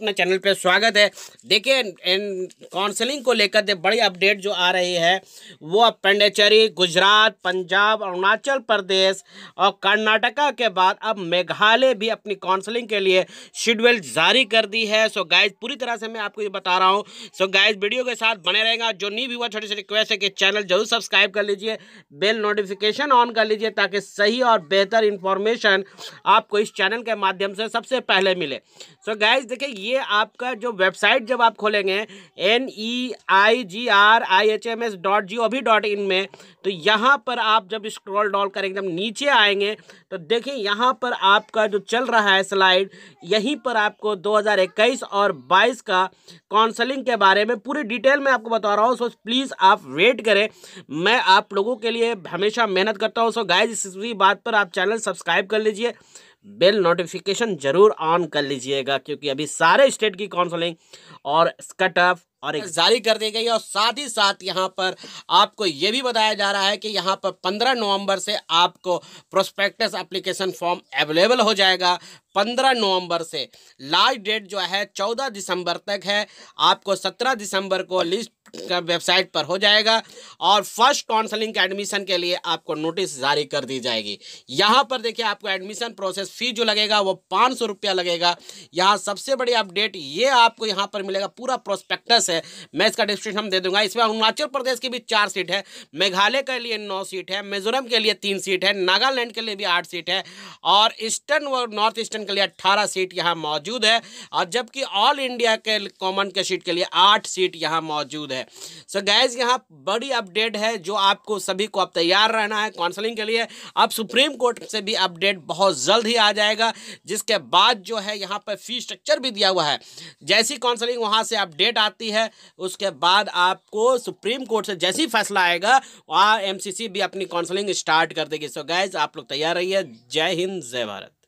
अपने चैनल पे स्वागत है देखिए इन काउंसलिंग को लेकर बड़ी अपडेट जो आ रही है वो अब पंडेचेरी गुजरात पंजाब अरुणाचल प्रदेश और कर्नाटका के बाद अब मेघालय भी अपनी काउंसलिंग के लिए शेड्यूल जारी कर दी है सो गाइज पूरी तरह से मैं आपको ये बता रहा हूँ सो गाइज वीडियो के साथ बने रहेगा जो नहीं भी हुआ छोटी सी रिक्वेस्ट है कि चैनल जरूर सब्सक्राइब कर लीजिए बेल नोटिफिकेशन ऑन कर लीजिए ताकि सही और बेहतर इन्फॉर्मेशन आपको इस चैनल के माध्यम से सबसे पहले मिले सो गाइज देखिए ये ये आपका जो वेबसाइट जब आप खोलेंगे N E I G R I H M S dot G O V dot in में तो यहाँ पर आप जब स्क्रॉल डॉल करेंगे जब नीचे आएंगे तो देखिए यहाँ पर आपका जो चल रहा है स्लाइड यहीं पर आपको 2021 और 22 का काउंसलिंग के बारे में पूरी डिटेल में आपको बता रहा हूँ सो प्लीज़ आप वेट करें मैं आप लोगों के लिए हमेशा मेहनत करता हूँ सो गाइज इसी बात पर आप चैनल सब्सक्राइब कर लीजिए बेल नोटिफिकेशन जरूर ऑन कर लीजिएगा क्योंकि अभी सारे स्टेट की काउंसलिंग और कट ऑफ और जारी कर दी गई और साथ ही साथ यहाँ पर आपको ये भी बताया जा रहा है कि यहाँ पर 15 नवंबर से आपको प्रोस्पेक्टस एप्लीकेशन फॉर्म अवेलेबल हो जाएगा 15 नवंबर से लास्ट डेट जो है 14 दिसंबर तक है आपको 17 दिसंबर को लिस्ट का वेबसाइट पर हो जाएगा और फर्स्ट काउंसलिंग के एडमिशन के लिए आपको नोटिस जारी कर दी जाएगी यहाँ पर देखिए आपको एडमिशन प्रोसेस फी जो लगेगा वो पाँच सौ रुपया लगेगा यहाँ सबसे बड़ी अपडेट ये आपको यहाँ पर मिलेगा पूरा प्रोस्पेक्टस है मैं इसका डिस्क्रिप्शन दे दूंगा इसमें अरुणाचल प्रदेश की भी चार सीट है मेघालय के लिए नौ सीट है मिजोरम के लिए तीन सीट है नागालैंड के लिए भी आठ सीट है और ईस्टर्न व नॉर्थ ईस्टर्न के लिए अट्ठारह सीट यहाँ मौजूद है और जबकि ऑल इंडिया के कॉमन के सीट के लिए आठ सीट यहाँ मौजूद है सो गैज यहाँ बड़ी अपडेट है जो आपको सभी को अब तैयार रहना है काउंसलिंग के लिए अब सुप्रीम कोर्ट से भी अपडेट बहुत जल्द ही आ जाएगा जिसके बाद जो है यहाँ पर फी स्ट्रक्चर भी दिया हुआ है जैसी काउंसलिंग वहाँ से अपडेट आती है है उसके बाद आपको सुप्रीम कोर्ट से जैसे ही फैसला आएगा वहाँ एमसीसी भी अपनी काउंसलिंग स्टार्ट कर देगी सो गैज आप लोग तैयार रहिए जय हिंद जय भारत